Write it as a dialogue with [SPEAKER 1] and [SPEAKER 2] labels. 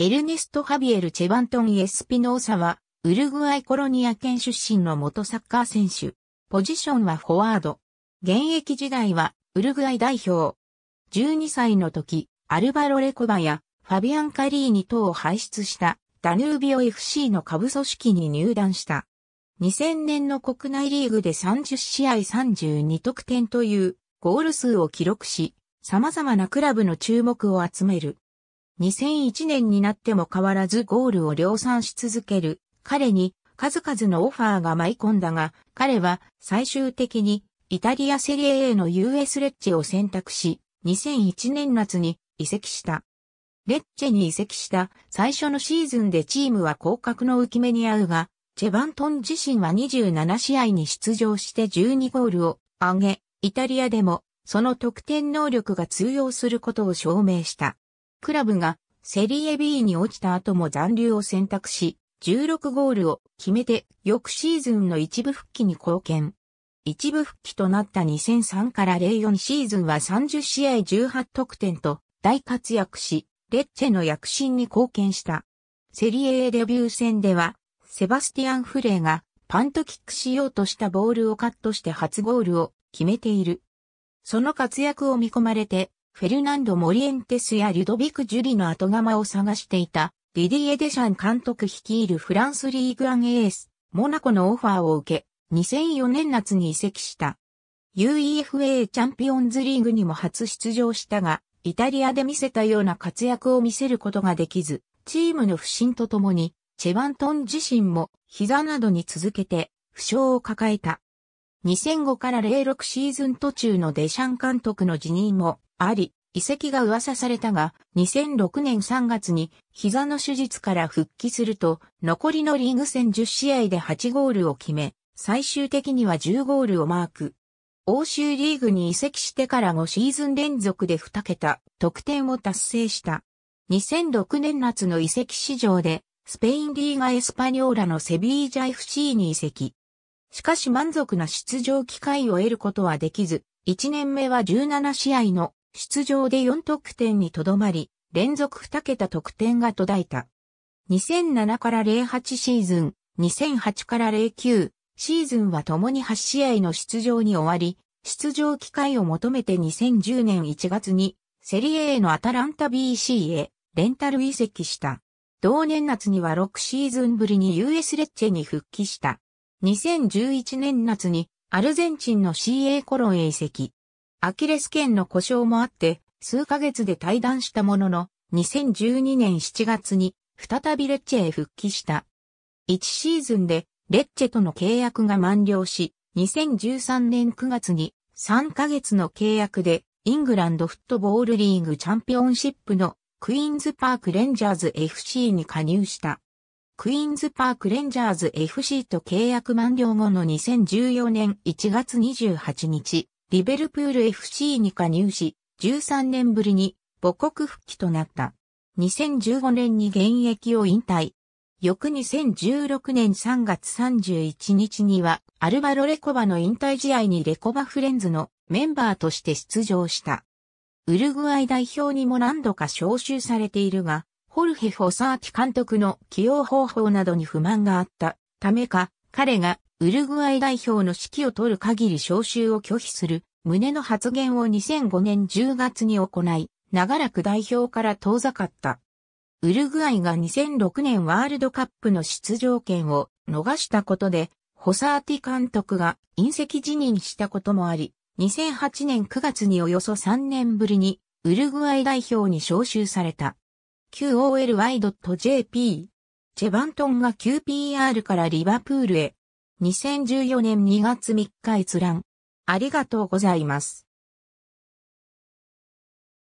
[SPEAKER 1] エルネスト・ハビエル・チェバントン・エスピノーサは、ウルグアイコロニア県出身の元サッカー選手。ポジションはフォワード。現役時代は、ウルグアイ代表。12歳の時、アルバロ・レコバや、ファビアン・カリーニ等を輩出した、ダヌービオ FC の下部組織に入団した。2000年の国内リーグで30試合32得点という、ゴール数を記録し、様々なクラブの注目を集める。2001年になっても変わらずゴールを量産し続ける彼に数々のオファーが舞い込んだが、彼は最終的にイタリアセリエ A の US レッチェを選択し、2001年夏に移籍した。レッチェに移籍した最初のシーズンでチームは降格の浮き目に合うが、チェバントン自身は27試合に出場して12ゴールを挙げ、イタリアでもその得点能力が通用することを証明した。クラブがセリエ B に落ちた後も残留を選択し、16ゴールを決めて翌シーズンの一部復帰に貢献。一部復帰となった2003から04シーズンは30試合18得点と大活躍し、レッチェの躍進に貢献した。セリエ A デビュー戦では、セバスティアン・フレーがパントキックしようとしたボールをカットして初ゴールを決めている。その活躍を見込まれて、フェルナンド・モリエンテスやリュドビク・ジュリの後釜を探していた、ディディエ・デシャン監督率いるフランスリーグアンエース、モナコのオファーを受け、2004年夏に移籍した。UEFA チャンピオンズリーグにも初出場したが、イタリアで見せたような活躍を見せることができず、チームの不振とともに、チェバントン自身も膝などに続けて負傷を抱えた。2005から06シーズン途中のデシャン監督の辞任もあり、遺跡が噂されたが、2006年3月に膝の手術から復帰すると、残りのリーグ戦10試合で8ゴールを決め、最終的には10ゴールをマーク。欧州リーグに移籍してから5シーズン連続で2桁得点を達成した。2006年夏の移籍市場で、スペインリーガエスパニョーラのセビージャ FC に移籍。しかし満足な出場機会を得ることはできず、1年目は17試合の出場で4得点にとどまり、連続2桁得点が途絶えた。2007から08シーズン、2008から09シーズンは共に8試合の出場に終わり、出場機会を求めて2010年1月にセリエ A のアタランタ BC へレンタル移籍した。同年夏には6シーズンぶりに US レッチェに復帰した。2011年夏にアルゼンチンの CA コロンへ移籍。アキレス腱の故障もあって、数ヶ月で退団したものの、2012年7月に再びレッチェへ復帰した。1シーズンでレッチェとの契約が満了し、2013年9月に3ヶ月の契約でイングランドフットボールリーグチャンピオンシップのクイーンズパークレンジャーズ FC に加入した。クイーンズパークレンジャーズ FC と契約満了後の2014年1月28日、リベルプール FC に加入し、13年ぶりに母国復帰となった。2015年に現役を引退。翌2016年3月31日には、アルバロ・レコバの引退試合にレコバフレンズのメンバーとして出場した。ウルグアイ代表にも何度か招集されているが、ホルヘ・フォサーティ監督の起用方法などに不満があったためか、彼がウルグアイ代表の指揮を取る限り招集を拒否する旨の発言を2005年10月に行い、長らく代表から遠ざかった。ウルグアイが2006年ワールドカップの出場権を逃したことで、ホサーティ監督が隕石辞任したこともあり、2008年9月におよそ3年ぶりにウルグアイ代表に招集された。QOLY.jp チェバントンが QPR からリバプールへ2014年2月3日閲覧。ありがとうございます。